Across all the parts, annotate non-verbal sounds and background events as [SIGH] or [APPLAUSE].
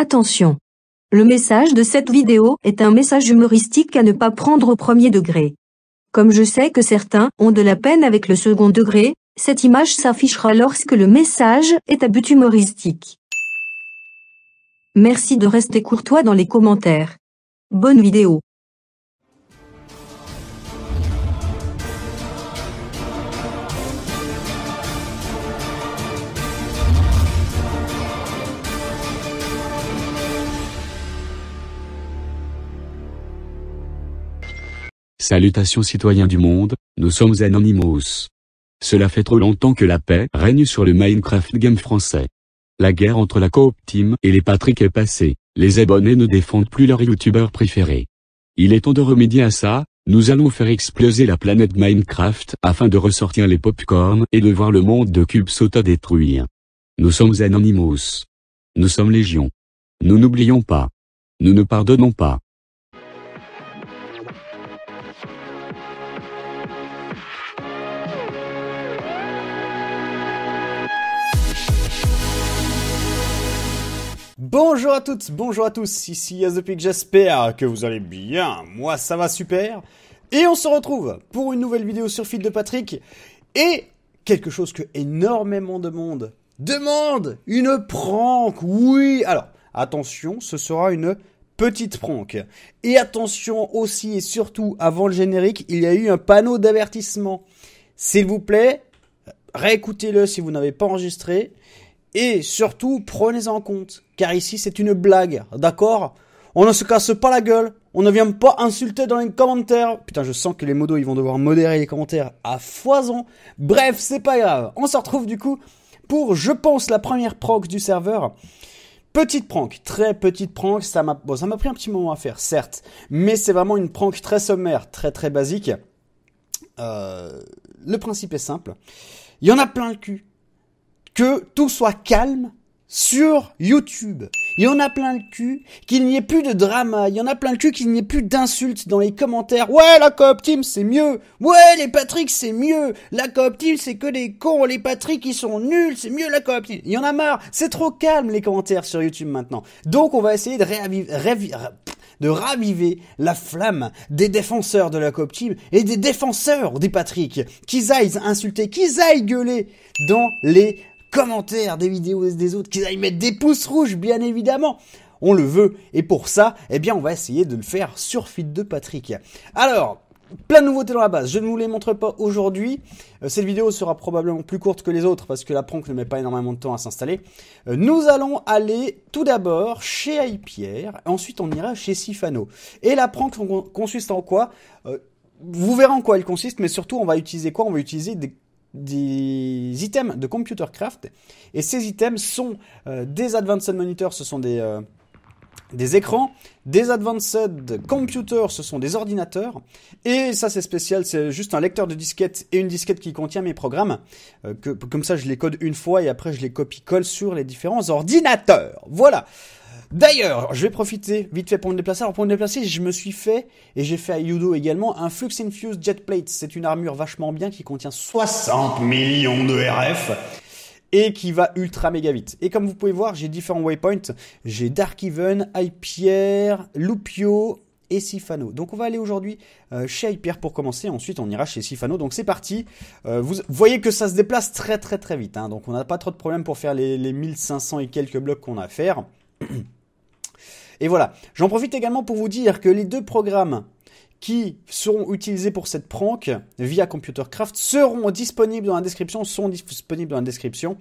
Attention Le message de cette vidéo est un message humoristique à ne pas prendre au premier degré. Comme je sais que certains ont de la peine avec le second degré, cette image s'affichera lorsque le message est à but humoristique. Merci de rester courtois dans les commentaires. Bonne vidéo Salutations citoyens du monde, nous sommes Anonymous. Cela fait trop longtemps que la paix règne sur le Minecraft game français. La guerre entre la coop team et les Patrick est passée, les abonnés ne défendent plus leur youtubeur préféré. Il est temps de remédier à ça, nous allons faire exploser la planète Minecraft afin de ressortir les popcorns et de voir le monde de cubes sauto détruire. Nous sommes Anonymous. Nous sommes Légion. Nous n'oublions pas. Nous ne pardonnons pas. Bonjour à toutes, bonjour à tous, ici Yazopik, j'espère que vous allez bien, moi ça va super, et on se retrouve pour une nouvelle vidéo sur Fil de Patrick, et quelque chose que énormément de monde demande, une prank, oui, alors attention, ce sera une petite prank. Et attention aussi et surtout, avant le générique, il y a eu un panneau d'avertissement. S'il vous plaît, réécoutez-le si vous n'avez pas enregistré, et surtout, prenez en compte car ici c'est une blague, d'accord On ne se casse pas la gueule, on ne vient pas insulter dans les commentaires. Putain, je sens que les modos ils vont devoir modérer les commentaires à foison. Bref, c'est pas grave. On se retrouve du coup pour, je pense, la première prank du serveur. Petite prank, très petite prank, ça m'a pris un petit moment à faire, certes, mais c'est vraiment une prank très sommaire, très très basique. Euh, le principe est simple. Il y en a plein le cul. Que tout soit calme sur YouTube. Il y en a plein le cul qu'il n'y ait plus de drama, il y en a plein le cul qu'il n'y ait plus d'insultes dans les commentaires. Ouais, la coop team c'est mieux. Ouais, les Patrick c'est mieux. La coop team c'est que des cons, les Patrick ils sont nuls, c'est mieux la coop team. Il y en a marre, c'est trop calme les commentaires sur YouTube maintenant. Donc on va essayer de raviver la flamme des défenseurs de la coop team et des défenseurs des Patrick. Qu'ils aillent insulter, qu'ils aillent gueuler dans les commentaires des vidéos des autres, qu'ils aillent mettre des pouces rouges, bien évidemment on le veut. Et pour ça, eh bien, on va essayer de le faire sur Feed de Patrick. Alors, plein de nouveautés dans la base. Je ne vous les montre pas aujourd'hui. Euh, cette vidéo sera probablement plus courte que les autres parce que la prank ne met pas énormément de temps à s'installer. Euh, nous allons aller tout d'abord chez Aipierre, ensuite on ira chez Sifano. Et la prank consiste en quoi euh, vous verrez en quoi elle consiste, mais surtout on va utiliser quoi On va utiliser des des items de Computercraft. Et ces items sont euh, des Advanced Monitors, ce sont des, euh, des écrans, des Advanced Computers, ce sont des ordinateurs. Et ça, c'est spécial, c'est juste un lecteur de disquette et une disquette qui contient mes programmes. Euh, que, comme ça, je les code une fois et après, je les copie-colle sur les différents ordinateurs. Voilà! D'ailleurs, je vais profiter vite fait pour me déplacer. Alors pour me déplacer, je me suis fait, et j'ai fait à Yudo également, un Flux Infused Jet Plate. C'est une armure vachement bien qui contient 60 millions de RF et qui va ultra méga vite. Et comme vous pouvez voir, j'ai différents waypoints. J'ai Dark Even, Hyper, Lupio et Sifano. Donc on va aller aujourd'hui euh, chez Hyper pour commencer, ensuite on ira chez Sifano. Donc c'est parti. Euh, vous voyez que ça se déplace très très très vite. Hein. Donc on n'a pas trop de problème pour faire les, les 1500 et quelques blocs qu'on a à faire. [CLEARS THROAT] Et voilà, j'en profite également pour vous dire que les deux programmes qui seront utilisés pour cette prank via ComputerCraft seront disponibles dans la description, sont disponibles dans la description.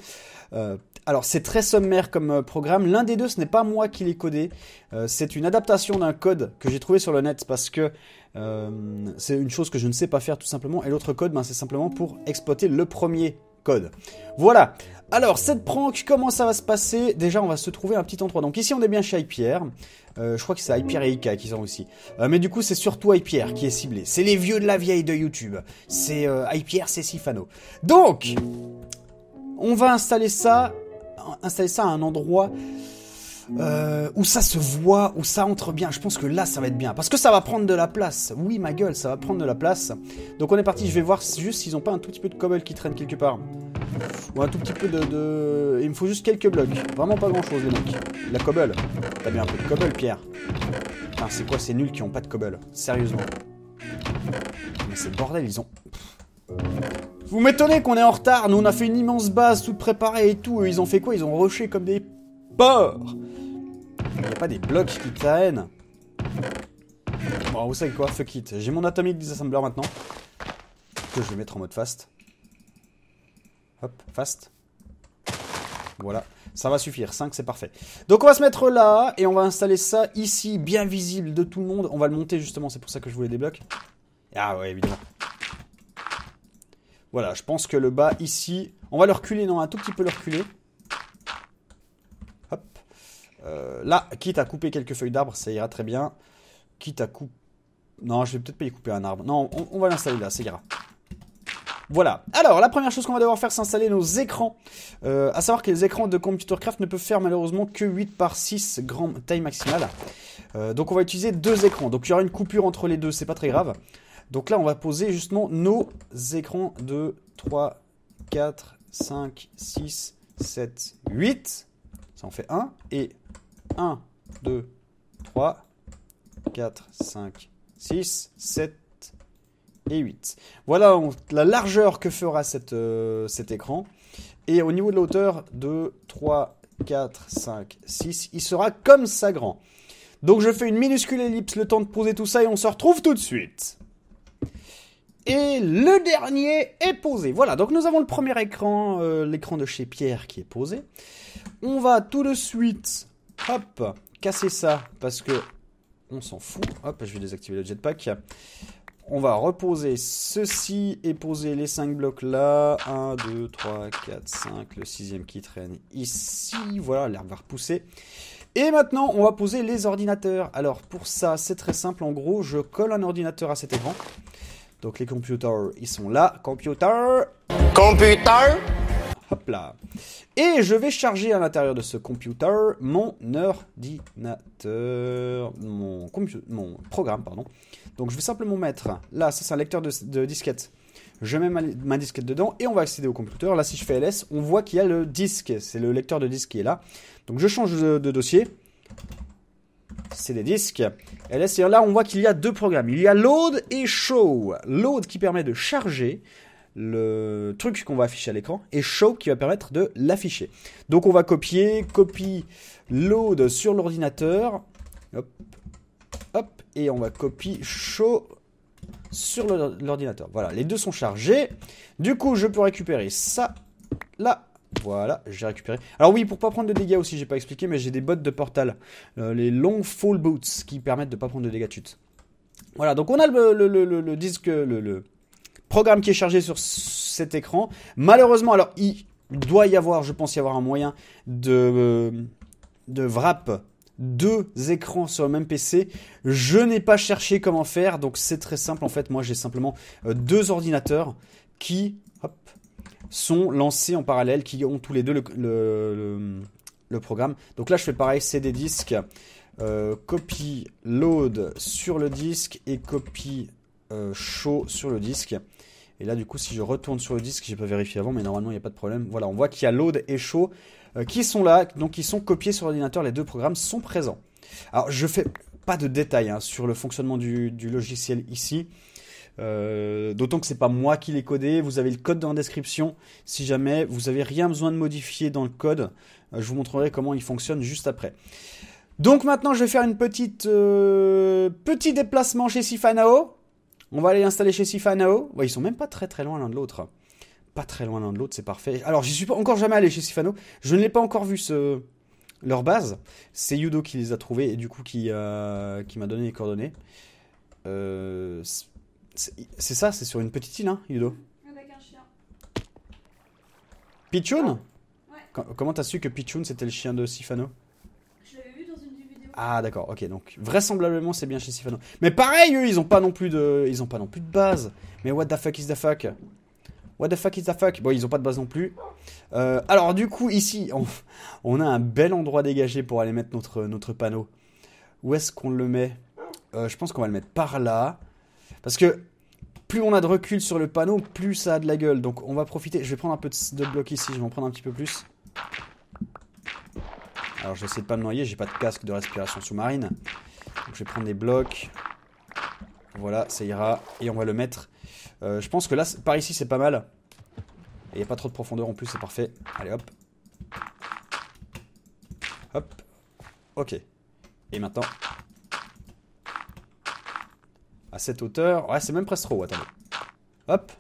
Euh, alors c'est très sommaire comme euh, programme. L'un des deux, ce n'est pas moi qui l'ai codé. Euh, c'est une adaptation d'un code que j'ai trouvé sur le net parce que c'est une chose que je ne sais pas faire tout simplement. Et l'autre code, ben, c'est simplement pour exploiter le premier code. Voilà. Alors, cette prank, comment ça va se passer Déjà, on va se trouver un petit endroit. Donc ici, on est bien chez Hypierre. Euh, je crois que c'est Hypierre et Ika qui sont aussi. Euh, mais du coup, c'est surtout Hypierre qui est ciblé. C'est les vieux de la vieille de YouTube. C'est euh, c'est Sifano. Donc, on va installer ça, installer ça à un endroit euh, où ça se voit, où ça entre bien. Je pense que là, ça va être bien. Parce que ça va prendre de la place. Oui, ma gueule, ça va prendre de la place. Donc on est parti, je vais voir juste s'ils ont pas un tout petit peu de cobble qui traîne quelque part. Ou un tout petit peu de, Il me faut juste quelques blocs. Vraiment pas grand-chose, les mecs. La cobble. T'as bien un peu de cobble, Pierre. Enfin, c'est quoi ces nuls qui ont pas de cobble Sérieusement. Mais c'est bordel, ils ont... Vous m'étonnez qu'on est en retard, nous on a fait une immense base toute préparée et tout, ils ont fait quoi Ils ont rushé comme des il n'y a pas des blocs qui traînent Bon, vous savez quoi Fuck it. J'ai mon Atomic Disassembler maintenant. Que je vais mettre en mode fast. Hop, fast. Voilà, ça va suffire, 5 c'est parfait. Donc on va se mettre là, et on va installer ça ici, bien visible de tout le monde. On va le monter justement, c'est pour ça que je voulais des blocs. Ah ouais, évidemment. Voilà, je pense que le bas ici, on va le reculer, non, un tout petit peu le reculer. Euh, là, quitte à couper quelques feuilles d'arbres, ça ira très bien. Quitte à couper... Non, je vais peut-être pas y couper un arbre. Non, on, va l'installer là, c'est grave. Voilà. Alors, la première chose qu'on va devoir faire, c'est installer nos écrans. A euh, à savoir que les écrans de Computercraft ne peuvent faire malheureusement que 8 par 6 grand taille maximale. Euh, donc, on va utiliser deux écrans. Donc, il y aura une coupure entre les deux, c'est pas très grave. Donc là, on va poser justement nos écrans de 3, 4, 5, 6, 7, 8. Ça en fait 1. Et 1, 2, 3, 4, 5, 6, 7 et 8. Voilà la largeur que fera cette, euh, cet écran. Et au niveau de la hauteur, 2, 3, 4, 5, 6, il sera comme ça grand. Donc je fais une minuscule ellipse, le temps de poser tout ça et on se retrouve tout de suite. Et le dernier est posé. Voilà, donc nous avons le premier écran, euh, l'écran de chez Pierre qui est posé. On va tout de suite Hop, casser ça parce que on s'en fout. Hop, je vais désactiver le jetpack. On va reposer ceci et poser les 5 blocs là. 1, 2, 3, 4, 5. Le sixième qui traîne ici. Voilà, l'herbe va repousser. Et maintenant, on va poser les ordinateurs. Alors, pour ça, c'est très simple. En gros, je colle un ordinateur à cet écran. Donc, les computers, ils sont là. Computer. Computer. Hop là. Et je vais charger à l'intérieur de ce computer mon ordinateur, mon, mon programme, pardon. Donc je vais simplement mettre, là, ça c'est un lecteur de, disquette. Je mets ma, disquette dedans et on va accéder au computer. Là, si je fais ls, on voit qu'il y a le disque. C'est le lecteur de disque qui est là. Donc je change de, de dossier. C'est des disques. LS, là, on voit qu'il y a deux programmes. Il y a load et show. Load qui permet de charger le truc qu'on va afficher à l'écran et show qui va permettre de l'afficher. Donc on va copier, copie load sur l'ordinateur. Hop, hop, et on va copier show sur l'ordinateur. Voilà, les deux sont chargés. Du coup, je peux récupérer ça, là, voilà, j'ai récupéré. Alors oui, pour pas prendre de dégâts aussi, j'ai pas expliqué, mais j'ai des bottes de portal, euh, les long full boots qui permettent de pas prendre de dégâts de Voilà, donc on a le, le, le disque, le, programme qui est chargé sur cet écran. Malheureusement, alors il doit y avoir, je pense y avoir un moyen de, euh, de wrap deux écrans sur le même PC. Je n'ai pas cherché comment faire, donc c'est très simple en fait. Moi j'ai simplement euh, deux ordinateurs qui sont lancés en parallèle, qui ont tous les deux le, programme. Donc là je fais pareil, CD, disque. disques. Euh, copie load sur le disque et copie euh, chaud sur le disque. Et là, du coup, si je retourne sur le disque, j'ai pas vérifié avant, mais normalement, il n'y a pas de problème. Voilà, on voit qu'il y a load et chaud euh, qui sont là, donc qui sont copiés sur l'ordinateur. Les deux programmes sont présents. Alors, je fais pas de détails hein, sur le fonctionnement du, logiciel ici. Euh, d'autant que c'est pas moi qui l'ai codé, vous avez le code dans la description. Si jamais vous avez rien besoin de modifier dans le code, je vous montrerai comment il fonctionne juste après. Donc maintenant, je vais faire une petite petit déplacement chez Sifanao. On va aller l'installer chez Sifano. Ouais, ils sont même pas très très loin l'un de l'autre. Pas très loin l'un de l'autre, c'est parfait. Alors, j'y suis pas encore jamais allé chez Sifano. Je ne l'ai pas encore vu ce leur base. C'est Yudo qui les a trouvés et du coup qui, euh, qui m'a donné les coordonnées. Euh, c'est ça, c'est sur une petite île, hein, Yudo Avec un chien. Pichoun Comment t'as su que Pichoun c'était le chien de Sifano ah d'accord, ok, donc vraisemblablement c'est bien chez Sifano Mais pareil, eux, ils ont pas non plus de, ils ont pas non plus de base. Mais what the fuck is the fuck What the fuck is the fuck Bon, ils ont pas de base non plus. Euh, alors du coup, ici, on, a un bel endroit dégagé pour aller mettre notre, notre panneau. Où est-ce qu'on le met euh, Je pense qu'on va le mettre par là. Parce que plus on a de recul sur le panneau, plus ça a de la gueule. Donc on va profiter. Je vais prendre un peu de, de bloc ici, je vais en prendre un petit peu plus. Alors je vais essayer de pas me noyer, j'ai pas de casque de respiration sous-marine. Donc je vais prendre des blocs. Voilà, ça ira. Et on va le mettre. Euh, je pense que là, par ici, c'est pas mal. Et il n'y a pas trop de profondeur en plus, c'est parfait. Allez, hop. Hop. Ok. Et maintenant... À cette hauteur... Ouais, c'est même presque trop, attendez. Hop.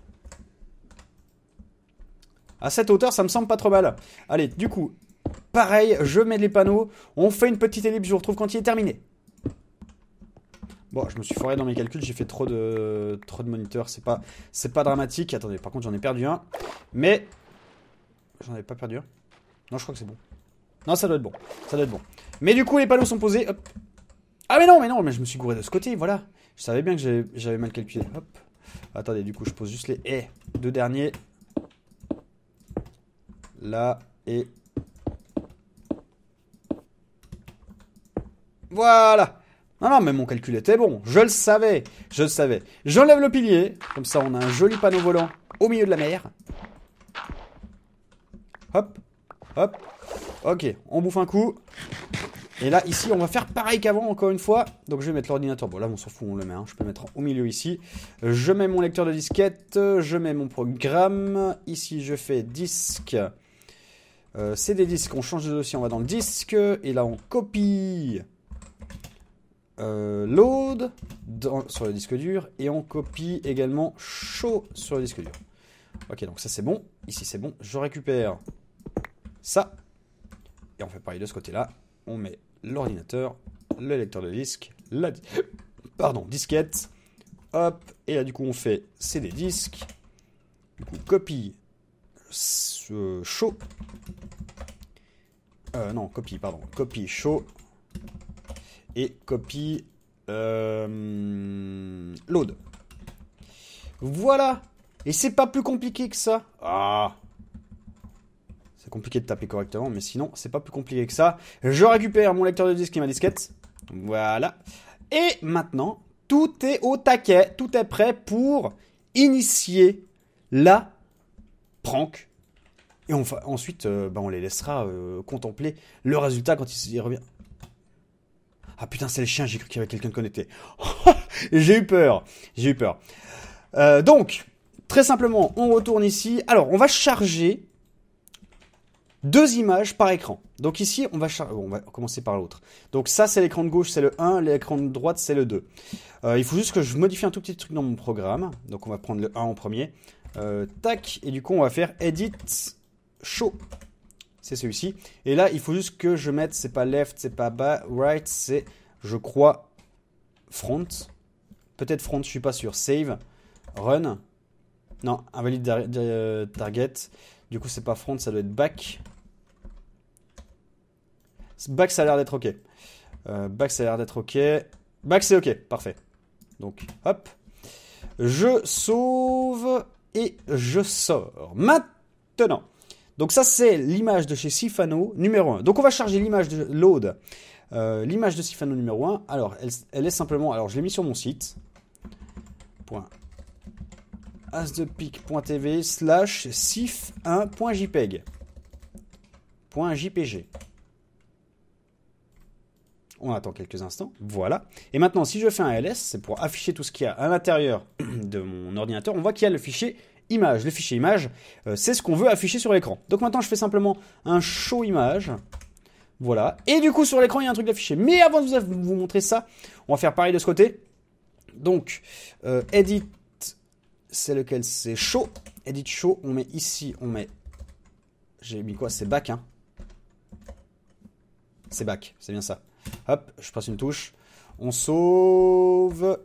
À cette hauteur, ça me semble pas trop mal. Allez, du coup, pareil, je mets les panneaux, on fait une petite ellipse, je vous retrouve quand il est terminé. Bon, je me suis foiré dans mes calculs, j'ai fait trop de, trop de moniteurs, c'est pas, pas dramatique. Attendez, par contre, j'en ai perdu un. Mais. J'en avais pas perdu un. Non, je crois que c'est bon. Non, ça doit être bon. Ça doit être bon. Mais du coup, les panneaux sont posés. Ah, mais non, mais non, mais je me suis gouré de ce côté, voilà. Je savais bien que j'avais mal calculé. Hop. Attendez, du coup, je pose juste les Eh, Deux derniers. Là et Voilà. Non, non, mais mon calcul était bon. Je le savais. Je le savais. J'enlève le pilier. Comme ça, on a un joli panneau volant au milieu de la mer. Hop. Hop. Ok. On bouffe un coup. Et là, ici, on va faire pareil qu'avant, encore une fois. Donc, je vais mettre l'ordinateur. Bon, là, on s'en fout, on le met. Hein. Je peux le mettre au milieu ici. Je mets mon lecteur de disquette. Je mets mon programme. Ici, je fais disque. Euh, c'est des disques. On change de dossier. On va dans le disque. Et là, on copie. Euh, load sur le disque dur et on copie également show sur le disque dur. Ok, donc ça c'est bon. Ici c'est bon. Je récupère ça. Et on fait pareil de ce côté-là. On met l'ordinateur, le lecteur de disque, la [LAUGHS] pardon, disquette. Hop. Et là du coup on fait CD disque. Du coup copie ce show. Euh, non, copie, pardon. Copie show et copie euh, load. Voilà. Et c'est pas plus compliqué que ça. Ah. C'est compliqué de taper correctement, mais sinon, c'est pas plus compliqué que ça. Je récupère mon lecteur de disque et ma disquette. Voilà. Et maintenant, tout est au taquet, tout est prêt pour initier la prank. Et on ensuite, euh, bah, on les laissera euh, contempler le résultat quand il revient. Ah putain, c'est le chien, j'ai cru qu'il y avait quelqu'un de connecté. [LAUGHS] j'ai eu peur, j'ai eu peur. Euh, donc, très simplement, on retourne ici. Alors, on va charger deux images par écran. Donc ici, on va, on va commencer par l'autre. Donc ça, c'est l'écran de gauche, c'est le 1, l'écran de droite, c'est le 2. Euh, il faut juste que je modifie un tout petit truc dans mon programme. Donc on va prendre le 1 en premier. Euh, tac, et du coup, on va faire Edit Show c'est celui-ci. Et là, il faut juste que je mette, c'est pas left, c'est pas bas, right, c'est, je crois, front. Peut-être front, je suis pas sûr. Save, run. Non, invalide euh, target. Du coup, c'est pas front, ça doit être back. Back, ça a l'air d'être OK. Euh, back, ça a l'air d'être OK. Back, c'est OK. Parfait. Donc, hop. Je sauve et je sors. Maintenant. Donc ça, c'est l'image de chez Sifano numéro 1. Donc on va charger l'image de load, euh, l'image de Sifano numéro 1. Alors, elle, est simplement... Alors, je l'ai mis sur mon site. asdepic.tv slash sif1.jpg. .jpg. On attend quelques instants. Voilà. Et maintenant, si je fais un ls, c'est pour afficher tout ce qu'il y a à l'intérieur de mon ordinateur. On voit qu'il y a le fichier image. Le fichier image, euh, c'est ce qu'on veut afficher sur l'écran. Donc maintenant, je fais simplement un show image. Voilà. Et du coup, sur l'écran, il y a un truc d'affiché Mais avant de vous, vous montrer ça, on va faire pareil de ce côté. Donc, euh, edit, c'est lequel C'est show. Edit show, on met ici, on met... J'ai mis quoi C'est back, hein C'est back, c'est bien ça. Hop, je passe une touche. On sauve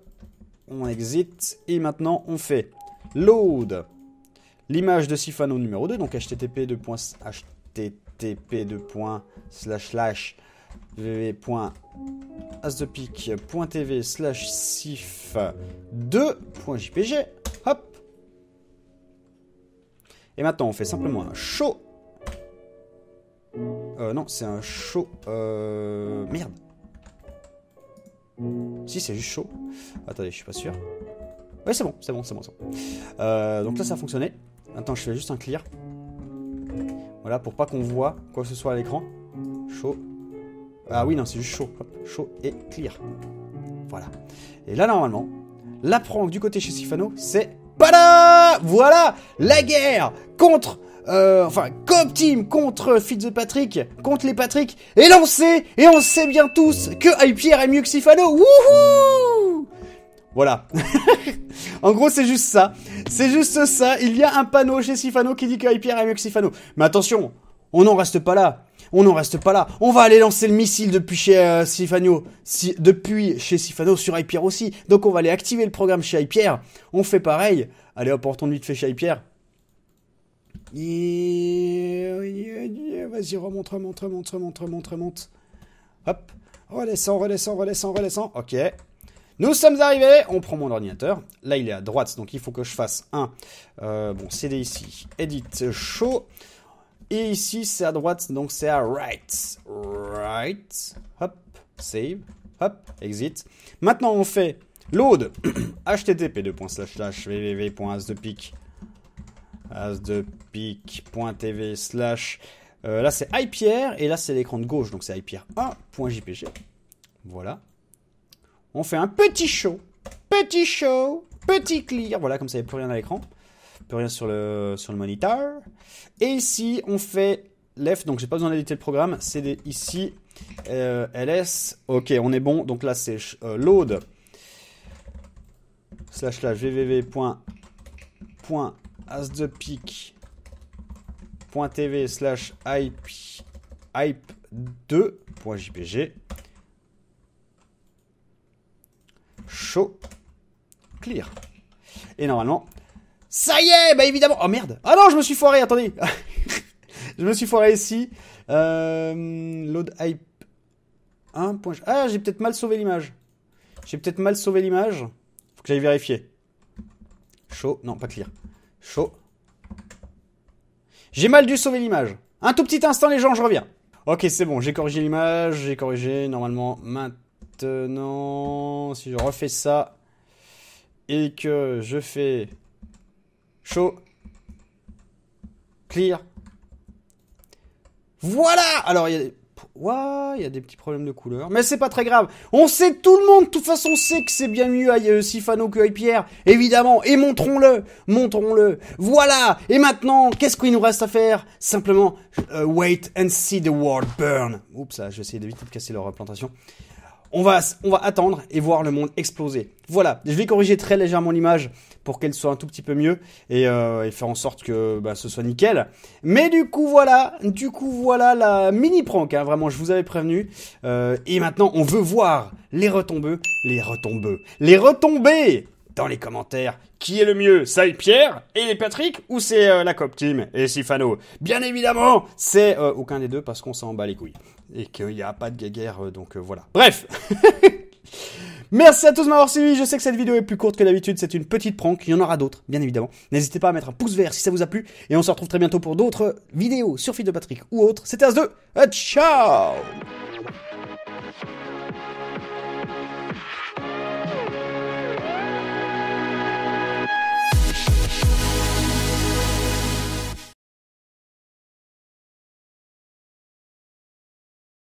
on exit et maintenant on fait load l'image de Sifano numéro 2, donc http 2.htp slash slash sif2.jpg. Hop Et maintenant, on fait simplement un show. Euh, non, c'est un show. Euh... Merde. Si, c'est juste show. Attendez, je suis pas sûr. Ouais, c'est bon, c'est bon, c'est bon. c'est bon. Euh, donc là, ça a fonctionné. Attends, je fais juste un clear. Voilà, pour pas qu'on voit quoi que ce soit à l'écran. Chaud. Ah oui, non, c'est juste chaud. chaud et clear. Voilà. Et là, normalement, la prank du côté chez Sifano, c'est... Voilà La guerre contre... Euh, enfin, Coop Team contre Fitzpatrick, contre les Patrick, est lancée Et on sait bien tous que Hyper est mieux que Sifano Wouhou voilà. en gros, c'est juste ça. C'est juste ça. Il y a un panneau chez Sifano qui dit que Hyper est mieux que Sifano. Mais attention, on n'en reste pas là. On n'en reste pas là. On va aller lancer le missile depuis chez Siphano euh, Sifano, depuis chez Sifano sur Hyper aussi. Donc on va aller activer le programme chez Hyper. On fait pareil. Allez hop, on de vite fait chez Hyper. Vas-y, remonte, remonte, remonte, remonte, remonte, remonte. Hop. en redescend, redescend, redescend. Ok. Nous sommes arrivés, on prend mon ordinateur. Là, il est à droite, donc il faut que je fasse un. Euh, bon, CD ici, Edit Show. Et ici, c'est à droite, donc c'est à Right. Right. Hop, save. Hop, exit. Maintenant, on fait load [CLEARS THROAT] http www.asdepic.tv slash. Là, c'est iPierre, et là, c'est l'écran de gauche, donc c'est ipr 1jpg Voilà. On fait un petit show. Petit show. Petit clear. Voilà, comme ça, il n'y a plus rien à l'écran. Plus rien sur le, sur le moniteur. Et ici, on fait left. Donc, j'ai pas besoin d'éditer le programme. C'est ici. Euh, ls. Ok, on est bon. Donc là, c'est euh, load. Slash slash as the slash hype, hype 2.jpg show clear. Et normalement, ça y est, bah évidemment. Oh merde. Ah non, je me suis foiré, attendez. [LAUGHS] je me suis foiré ici. Euh, load hype 1. Ah, j'ai peut-être mal sauvé l'image. J'ai peut-être mal sauvé l'image. Faut que j'aille vérifier. Show, non, pas clear. Show. J'ai mal dû sauver l'image. Un tout petit instant, les gens, je reviens. Ok, c'est bon, j'ai corrigé l'image, j'ai corrigé normalement maintenant maintenant, euh, si je refais ça et que je fais show clear, voilà. Alors il y a des il y a des petits problèmes de couleur. Mais c'est pas très grave. On sait, tout le monde, de toute façon, sait que c'est bien mieux à Sifano que à Pierre. Évidemment. Et montrons-le. Montrons-le. Voilà. Et maintenant, qu'est-ce qu'il nous reste à faire Simplement, euh, wait and see the world burn. Oups, là, j'essaie d'éviter de casser leur plantation. On va, on va attendre et voir le monde exploser. Voilà, je vais corriger très légèrement l'image pour qu'elle soit un tout petit peu mieux et, euh, faire en sorte que bah, ce soit nickel. Mais du coup voilà, du coup voilà la mini prank, hein. vraiment je vous avais prévenu. Euh, et maintenant on veut voir les retombeux, les retombeux, les retombées dans les commentaires qui est le mieux, ça Pierre et les Patrick ou c'est euh, la Cop Team et Sifano Bien évidemment, c'est euh, aucun des deux parce qu'on s'en bat les couilles et qu'il n'y a pas de guéguerre, euh, donc voilà. Bref [LAUGHS] Merci à tous de m'avoir suivi. Je sais que cette vidéo est plus courte que d'habitude. C'est une petite prank. Il y en aura d'autres, bien évidemment. N'hésitez pas à mettre un pouce vert si ça vous a plu. Et on se retrouve très bientôt pour d'autres vidéos sur Fit de Patrick ou autres. C'était As2. Ciao!